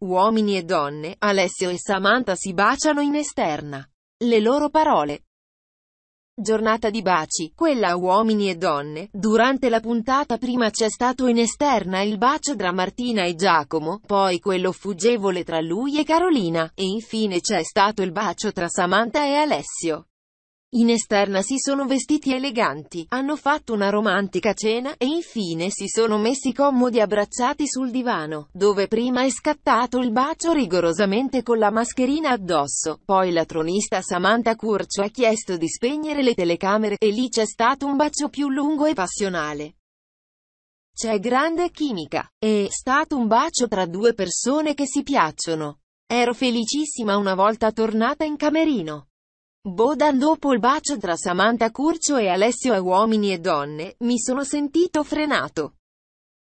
Uomini e donne, Alessio e Samantha si baciano in esterna. Le loro parole. Giornata di baci, quella a uomini e donne. Durante la puntata prima c'è stato in esterna il bacio tra Martina e Giacomo, poi quello fuggevole tra lui e Carolina, e infine c'è stato il bacio tra Samantha e Alessio. In esterna si sono vestiti eleganti, hanno fatto una romantica cena, e infine si sono messi comodi abbracciati sul divano, dove prima è scattato il bacio rigorosamente con la mascherina addosso, poi la tronista Samantha Curcio ha chiesto di spegnere le telecamere, e lì c'è stato un bacio più lungo e passionale. C'è grande chimica. È stato un bacio tra due persone che si piacciono. Ero felicissima una volta tornata in camerino. Bodan dopo il bacio tra Samantha Curcio e Alessio a Uomini e Donne, mi sono sentito frenato.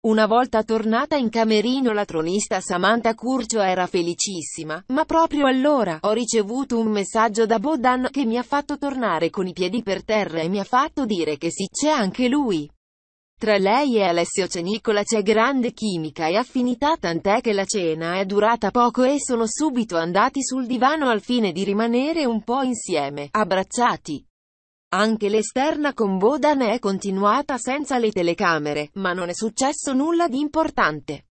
Una volta tornata in camerino la tronista Samantha Curcio era felicissima, ma proprio allora ho ricevuto un messaggio da Bodan che mi ha fatto tornare con i piedi per terra e mi ha fatto dire che sì c'è anche lui. Tra lei e Alessio Cenicola c'è grande chimica e affinità tant'è che la cena è durata poco e sono subito andati sul divano al fine di rimanere un po' insieme, abbracciati. Anche l'esterna con Bodan è continuata senza le telecamere, ma non è successo nulla di importante.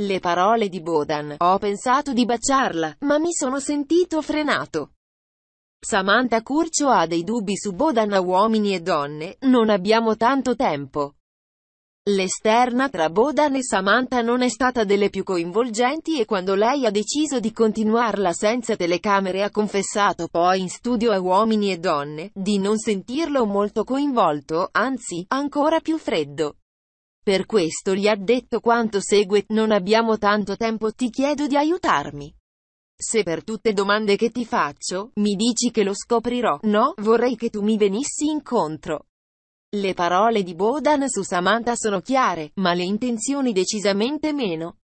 Le parole di Bodan, ho pensato di baciarla, ma mi sono sentito frenato. Samantha Curcio ha dei dubbi su Bodan a uomini e donne, non abbiamo tanto tempo. L'esterna tra Bodan e Samantha non è stata delle più coinvolgenti e quando lei ha deciso di continuarla senza telecamere ha confessato poi in studio a uomini e donne, di non sentirlo molto coinvolto, anzi, ancora più freddo. Per questo gli ha detto quanto segue, non abbiamo tanto tempo ti chiedo di aiutarmi. Se per tutte domande che ti faccio, mi dici che lo scoprirò, no, vorrei che tu mi venissi incontro. Le parole di Bodan su Samantha sono chiare, ma le intenzioni decisamente meno.